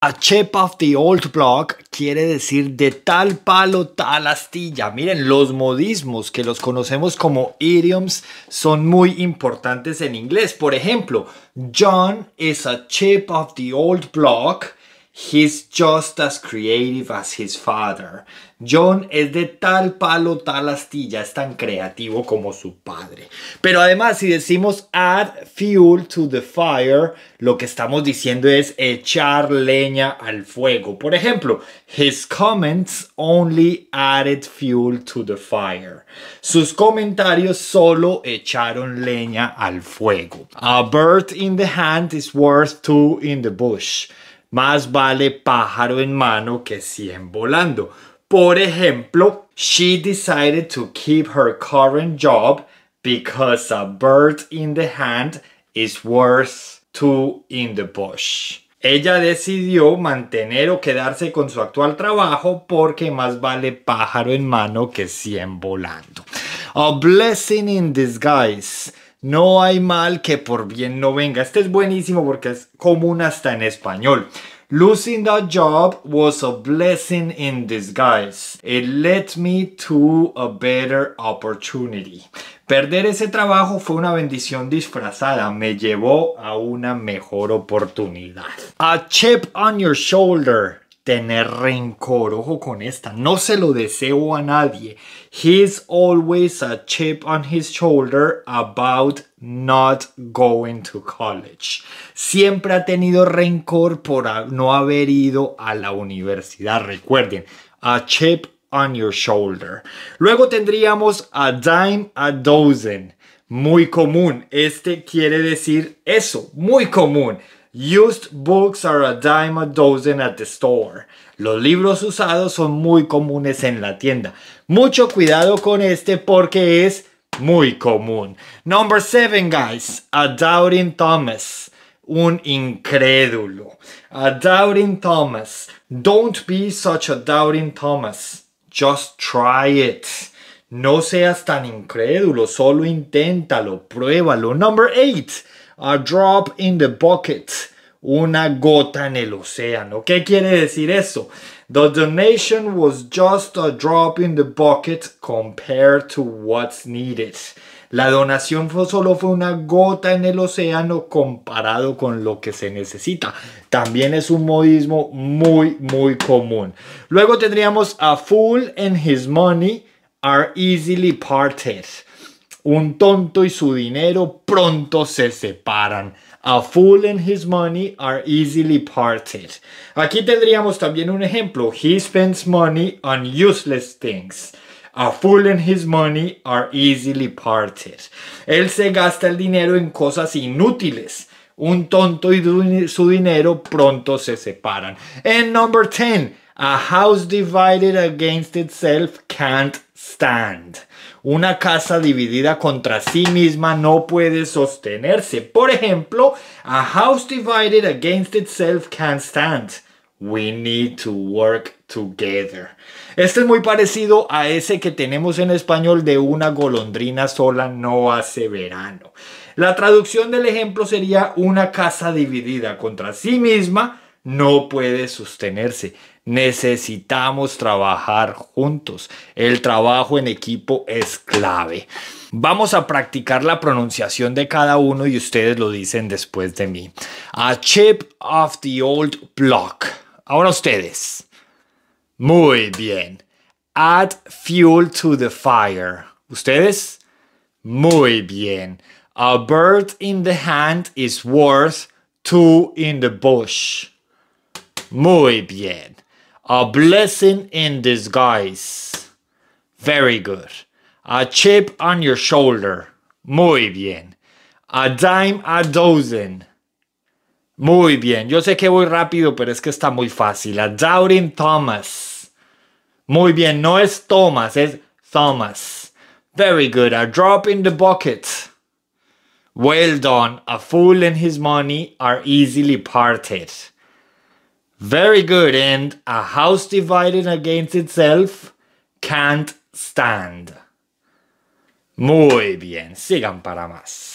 A chip of the old block quiere decir de tal palo, tal astilla. Miren, los modismos que los conocemos como idioms son muy importantes en inglés. Por ejemplo, John is a chip of the old block He's just as creative as his father. John es de tal palo, tal astilla, es tan creativo como su padre. Pero además, si decimos add fuel to the fire, lo que estamos diciendo es echar leña al fuego. Por ejemplo, his comments only added fuel to the fire. Sus comentarios solo echaron leña al fuego. A bird in the hand is worth two in the bush. Más vale pájaro en mano que cien volando. Por ejemplo, she decided to keep her current job because a bird in the hand is worth two in the bush. Ella decidió mantener o quedarse con su actual trabajo porque más vale pájaro en mano que cien volando. A blessing in disguise. No hay mal que por bien no venga. Este es buenísimo porque es común hasta en español. Losing that job was a blessing in disguise. It led me to a better opportunity. Perder ese trabajo fue una bendición disfrazada, me llevó a una mejor oportunidad. A chip on your shoulder tener rencor. Ojo con esta, no se lo deseo a nadie. He's always a chip on his shoulder about not going to college. Siempre ha tenido rencor por no haber ido a la universidad. Recuerden, a chip on your shoulder. Luego tendríamos a dime a dozen. Muy común. Este quiere decir eso, muy común. Used books are a dime a dozen at the store. Los libros usados son muy comunes en la tienda. Mucho cuidado con este porque es muy común. Number seven, guys. A doubting Thomas. Un incrédulo. A doubting Thomas. Don't be such a doubting Thomas. Just try it. No seas tan incrédulo. Solo inténtalo. Pruébalo. Number eight. A drop in the bucket. Una gota en el océano. ¿Qué quiere decir eso? The donation was just a drop in the bucket compared to what's needed. La donación fue, solo fue una gota en el océano comparado con lo que se necesita. También es un modismo muy, muy común. Luego tendríamos a fool and his money are easily parted. Un tonto y su dinero pronto se separan. A fool and his money are easily parted. Aquí tendríamos también un ejemplo. He spends money on useless things. A fool and his money are easily parted. Él se gasta el dinero en cosas inútiles. Un tonto y su dinero pronto se separan. And number 10. A house divided against itself can't stand. Una casa dividida contra sí misma no puede sostenerse. Por ejemplo, a house divided against itself can't stand. We need to work together. Este es muy parecido a ese que tenemos en español de una golondrina sola no hace verano. La traducción del ejemplo sería una casa dividida contra sí misma no puede sostenerse. Necesitamos trabajar juntos. El trabajo en equipo es clave. Vamos a practicar la pronunciación de cada uno y ustedes lo dicen después de mí. A chip of the old block. Ahora ustedes. Muy bien. Add fuel to the fire. ¿Ustedes? Muy bien. A bird in the hand is worth two in the bush. Muy bien. A blessing in disguise. Very good. A chip on your shoulder. Muy bien. A dime a dozen. Muy bien. Yo sé que voy rápido, pero es que está muy fácil. A doubting Thomas. Muy bien. No es Thomas, es Thomas. Very good. A drop in the bucket. Well done. A fool and his money are easily parted. Very good. And a house divided against itself can't stand. Muy bien. Sigan para más.